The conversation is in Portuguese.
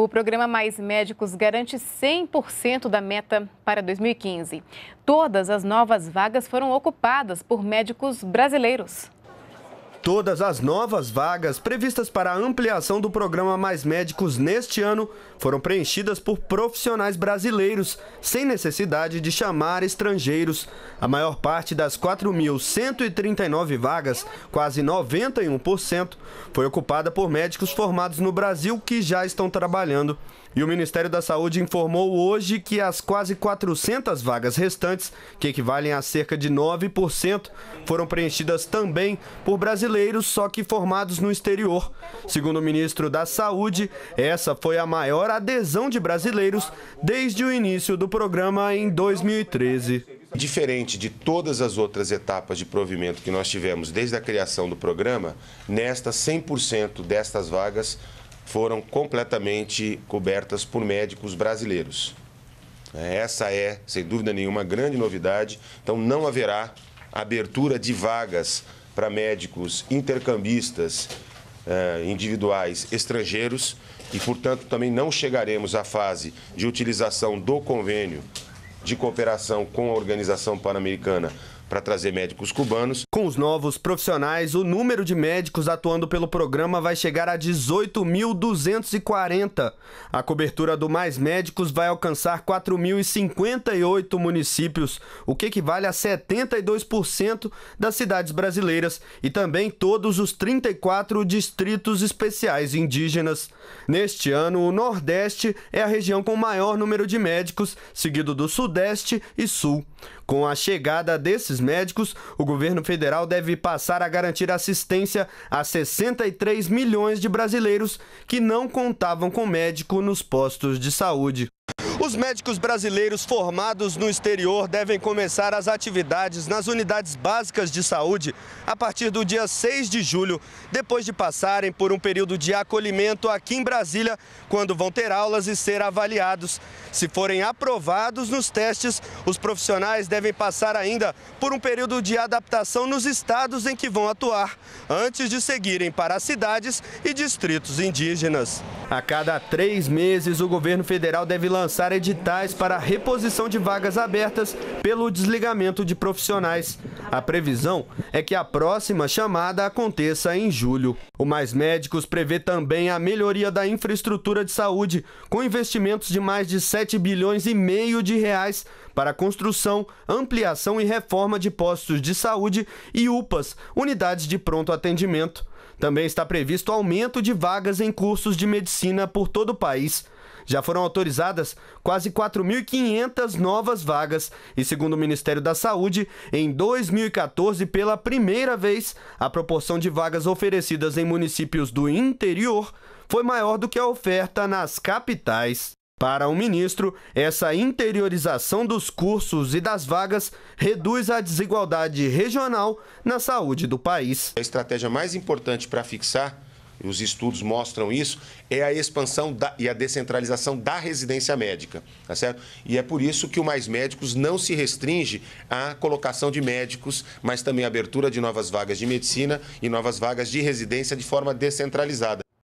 O programa Mais Médicos garante 100% da meta para 2015. Todas as novas vagas foram ocupadas por médicos brasileiros. Todas as novas vagas previstas para a ampliação do programa Mais Médicos neste ano foram preenchidas por profissionais brasileiros, sem necessidade de chamar estrangeiros. A maior parte das 4.139 vagas, quase 91%, foi ocupada por médicos formados no Brasil que já estão trabalhando. E o Ministério da Saúde informou hoje que as quase 400 vagas restantes, que equivalem a cerca de 9%, foram preenchidas também por brasileiros brasileiros, só que formados no exterior. Segundo o ministro da Saúde, essa foi a maior adesão de brasileiros desde o início do programa em 2013. Diferente de todas as outras etapas de provimento que nós tivemos desde a criação do programa, nesta 100% destas vagas foram completamente cobertas por médicos brasileiros. Essa é, sem dúvida nenhuma, grande novidade. Então, não haverá abertura de vagas para médicos intercambistas eh, individuais estrangeiros e, portanto, também não chegaremos à fase de utilização do convênio de cooperação com a Organização Pan-Americana para trazer médicos cubanos. Com os novos profissionais, o número de médicos atuando pelo programa vai chegar a 18.240. A cobertura do Mais Médicos vai alcançar 4.058 municípios, o que equivale a 72% das cidades brasileiras e também todos os 34 distritos especiais indígenas. Neste ano, o Nordeste é a região com maior número de médicos, seguido do Sudeste e Sul. Com a chegada desses médicos, o governo federal deve passar a garantir assistência a 63 milhões de brasileiros que não contavam com médico nos postos de saúde. Os médicos brasileiros formados no exterior devem começar as atividades nas unidades básicas de saúde a partir do dia 6 de julho, depois de passarem por um período de acolhimento aqui em Brasília, quando vão ter aulas e ser avaliados. Se forem aprovados nos testes, os profissionais devem passar ainda por um período de adaptação nos estados em que vão atuar, antes de seguirem para cidades e distritos indígenas. A cada três meses, o governo federal deve lançar editais para a reposição de vagas abertas pelo desligamento de profissionais. A previsão é que a próxima chamada aconteça em julho. O Mais Médicos prevê também a melhoria da infraestrutura de saúde, com investimentos de mais de 7 bilhões e meio de reais para construção, ampliação e reforma de postos de saúde e UPAs, unidades de pronto atendimento. Também está previsto aumento de vagas em cursos de medicina por todo o país. Já foram autorizadas quase 4.500 novas vagas e, segundo o Ministério da Saúde, em 2014, pela primeira vez, a proporção de vagas oferecidas em municípios do interior foi maior do que a oferta nas capitais. Para o ministro, essa interiorização dos cursos e das vagas reduz a desigualdade regional na saúde do país. A estratégia mais importante para fixar os estudos mostram isso, é a expansão da, e a descentralização da residência médica, tá certo? E é por isso que o Mais Médicos não se restringe à colocação de médicos, mas também à abertura de novas vagas de medicina e novas vagas de residência de forma descentralizada.